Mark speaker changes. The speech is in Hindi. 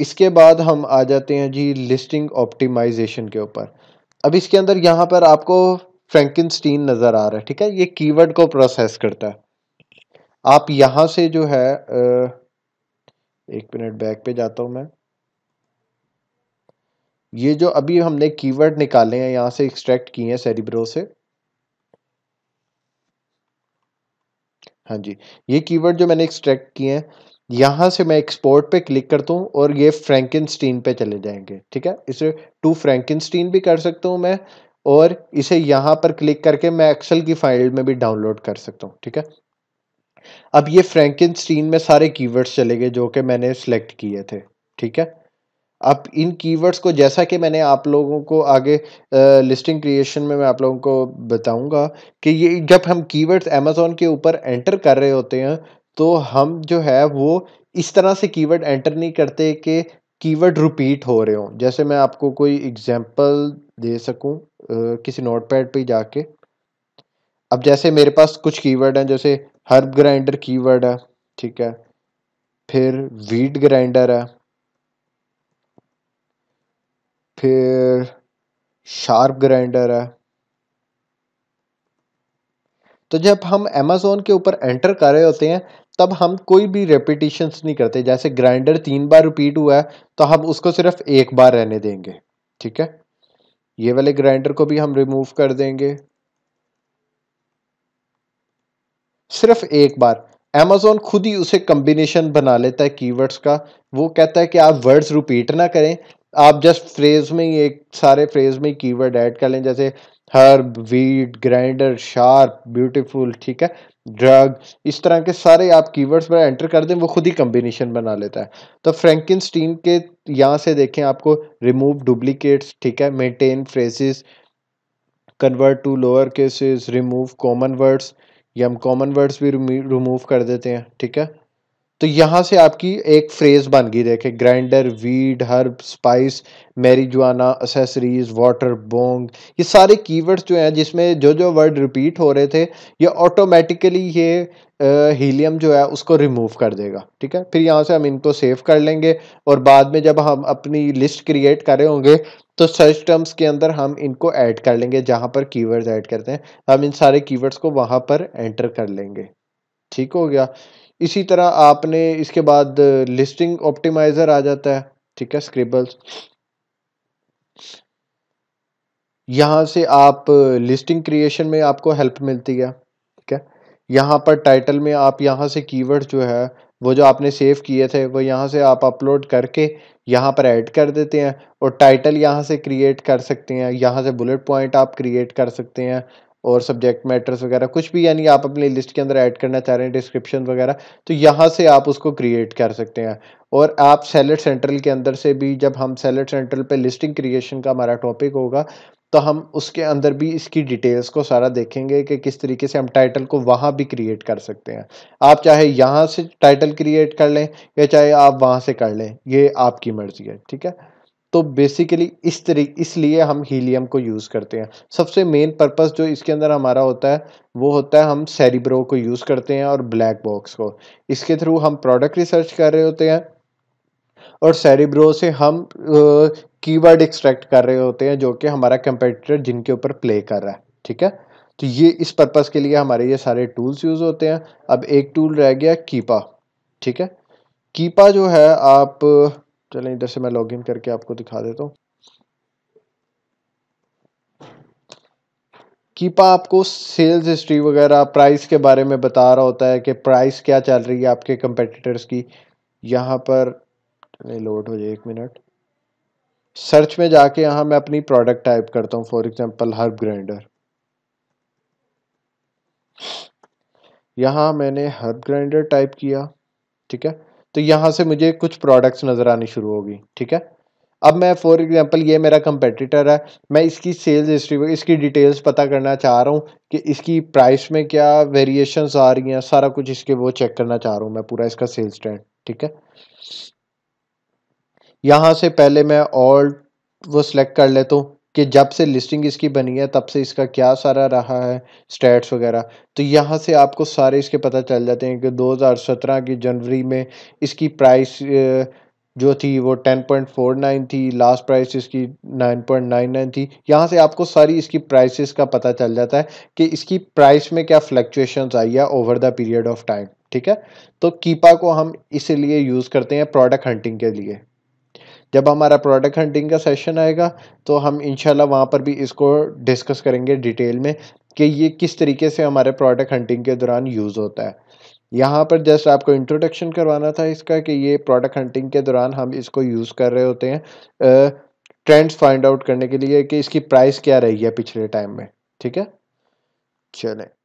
Speaker 1: इसके बाद हम आ जाते हैं जी लिस्टिंग ऑप्टिमाइजेशन के ऊपर अब इसके अंदर यहाँ पर आपको फ्रेंकिन नज़र आ रहा है ठीक है ये कीवर्ड को प्रोसेस करता है आप यहाँ से जो है एक मिनट बैक पे जाता हूँ मैं ये जो अभी हमने कीवर्ड निकाले हैं यहाँ से एक्सट्रैक्ट किए हैं सेरिब्रो से हाँ जी ये कीवर्ड जो मैंने एक्सट्रैक्ट किए हैं यहाँ से मैं एक्सपोर्ट पे क्लिक करता हूँ और ये फ्रेंकिन पे चले जाएंगे ठीक है इसे टू फ्रेंकिन भी कर सकता हूँ मैं और इसे यहाँ पर क्लिक करके मैं एक्सेल की फाइल में भी डाउनलोड कर सकता हूँ ठीक है अब ये फ्रेंकिन में सारे कीवर्ड्स चले गए जो कि मैंने सेलेक्ट किए थे ठीक है अब इन कीवर्ड्स को जैसा कि मैंने आप लोगों को आगे आ, लिस्टिंग क्रिएशन में मैं आप लोगों को बताऊंगा कि ये जब हम कीवर्ड्स अमेजोन के ऊपर एंटर कर रहे होते हैं तो हम जो है वो इस तरह से कीवर्ड एंटर नहीं करते कि कीवर्ड रिपीट हो रहे हों जैसे मैं आपको कोई एग्जांपल दे सकूं किसी नोट पैड पर जाके अब जैसे मेरे पास कुछ कीवर्ड हैं जैसे हर्ब ग्राइंडर कीवर्ड है ठीक है फिर वीट ग्राइंडर है फिर शार्प ग्राइंडर है तो जब हम अमेज़ोन के ऊपर एंटर कर रहे होते हैं तब हम कोई भी रेपिटिशंस नहीं करते जैसे ग्राइंडर तीन बार रिपीट हुआ है तो हम उसको सिर्फ एक बार रहने देंगे ठीक है ये वाले ग्राइंडर को भी हम रिमूव कर देंगे सिर्फ एक बार Amazon खुद ही उसे कम्बिनेशन बना लेता है कीवर्ड्स का वो कहता है कि आप वर्ड्स रिपीट ना करें आप जस्ट फ्रेज में ही एक सारे फ्रेज में ही कीवर्ड ऐड कर लें जैसे herb weed grinder sharp beautiful ठीक है ड्रग इस तरह के सारे आप कीवर्ड्स पर एंटर कर दें वो खुद ही कम्बिनेशन बना लेता है तो स्टीन के यहाँ से देखें आपको रिमूव डुप्लीकेट्स ठीक है maintain phrases convert to lower cases remove common words या हम कॉमन वर्ड्स भी रिमूव कर देते हैं ठीक है तो यहाँ से आपकी एक फ्रेज बन गई देखे grinder weed herb spice marijuana accessories water bong ये सारे कीवर्ड्स जो हैं जिसमें जो जो वर्ड रिपीट हो रहे थे ये ऑटोमेटिकली ये हीलियम जो है उसको रिमूव कर देगा ठीक है फिर यहाँ से हम इनको सेव कर लेंगे और बाद में जब हम अपनी लिस्ट क्रिएट कर रहे होंगे तो सर्च टर्म्स के अंदर हम इनको ऐड कर लेंगे जहाँ पर कीवर्ड्स ऐड करते हैं हम इन सारे कीवर्ड्स को वहाँ पर एंटर कर लेंगे ठीक हो गया इसी तरह आपने इसके बाद लिस्टिंग ऑप्टिमाइज़र आ जाता है ठीक है स्क्रिबल्स यहाँ से आप लिस्टिंग क्रिएशन में आपको हेल्प मिलती है ठीक है यहाँ पर टाइटल में आप यहाँ से कीवर्ड जो है वो जो आपने सेव किए थे वो यहाँ से आप अपलोड करके यहाँ पर ऐड कर देते हैं और टाइटल यहाँ से क्रिएट कर सकते हैं यहाँ से बुलेट पॉइंट आप क्रिएट कर सकते हैं और सब्जेक्ट मैटर्स वगैरह कुछ भी यानी आप अपनी लिस्ट के अंदर ऐड करना चाह रहे हैं डिस्क्रिप्शन वगैरह तो यहाँ से आप उसको क्रिएट कर सकते हैं और आप सेलेट सेंट्रल के अंदर से भी जब हम सेलेट सेंट्रल पे लिस्टिंग क्रिएशन का हमारा टॉपिक होगा तो हम उसके अंदर भी इसकी डिटेल्स को सारा देखेंगे कि किस तरीके से हम टाइटल को वहाँ भी क्रिएट कर सकते हैं आप चाहे यहाँ से टाइटल क्रिएट कर लें या चाहे आप वहाँ से कर लें ये आपकी मर्ज़ी है ठीक है तो बेसिकली इस तरी इसलिए हम हीलियम को यूज़ करते हैं सबसे मेन पर्पस जो इसके अंदर हमारा होता है वो होता है हम सेरिब्रो को यूज़ करते हैं और ब्लैक बॉक्स को इसके थ्रू हम प्रोडक्ट रिसर्च कर रहे होते हैं और सेरिब्रो से हम कीवर्ड एक्सट्रैक्ट कर रहे होते हैं जो कि हमारा कंपेटिटर जिनके ऊपर प्ले कर रहा है ठीक है तो ये इस पर्पज़ के लिए हमारे ये सारे टूल्स यूज़ होते हैं अब एक टूल रह गया कीपा ठीक है कीपा जो है आप चलें इधर से मैं लॉगिन करके आपको दिखा देता हूँ कीपा आपको सेल्स हिस्ट्री वगैरह प्राइस के बारे में बता रहा होता है कि प्राइस क्या चल रही है आपके कंपेटिटर्स की यहाँ पर लोड हो जाए एक मिनट सर्च में जाके यहाँ मैं अपनी प्रोडक्ट टाइप करता हूँ फॉर एग्जांपल हर्ब ग्राइंडर यहाँ मैंने हर्ब ग्राइंडर टाइप किया ठीक है तो यहाँ से मुझे कुछ प्रोडक्ट्स नज़र आनी शुरू होगी ठीक है अब मैं फॉर एग्जांपल ये मेरा कंपेटिटर है मैं इसकी सेल्स हिस्ट्री इसकी डिटेल्स पता करना चाह रहा हूँ कि इसकी प्राइस में क्या वेरिएशंस आ रही हैं सारा कुछ इसके वो चेक करना चाह रहा हूँ मैं पूरा इसका सेल्स ट्रेंड ठीक है यहाँ से पहले मैं ऑल वो सिलेक्ट कर लेता हूँ कि जब से लिस्टिंग इसकी बनी है तब से इसका क्या सारा रहा है स्टैट्स वगैरह तो यहाँ से आपको सारे इसके पता चल जाते हैं कि 2017 की जनवरी में इसकी प्राइस जो थी वो 10.49 थी लास्ट प्राइस इसकी 9.99 थी यहाँ से आपको सारी इसकी प्राइसेस का पता चल जाता है कि इसकी प्राइस में क्या फ्लक्चुएशंस आई है over the period of time ठीक है तो कीपा को हम इसलिए यूज़ करते हैं प्रोडक्ट हंटिंग के लिए जब हमारा प्रोडक्ट हंटिंग का सेशन आएगा तो हम इंशाल्लाह वहाँ पर भी इसको डिस्कस करेंगे डिटेल में कि ये किस तरीके से हमारे प्रोडक्ट हंटिंग के दौरान यूज़ होता है यहाँ पर जस्ट आपको इंट्रोडक्शन करवाना था इसका कि ये प्रोडक्ट हंटिंग के दौरान हम इसको यूज़ कर रहे होते हैं ट्रेंड्स फाइंड आउट करने के लिए कि इसकी प्राइस क्या रही है पिछले टाइम में ठीक है चलें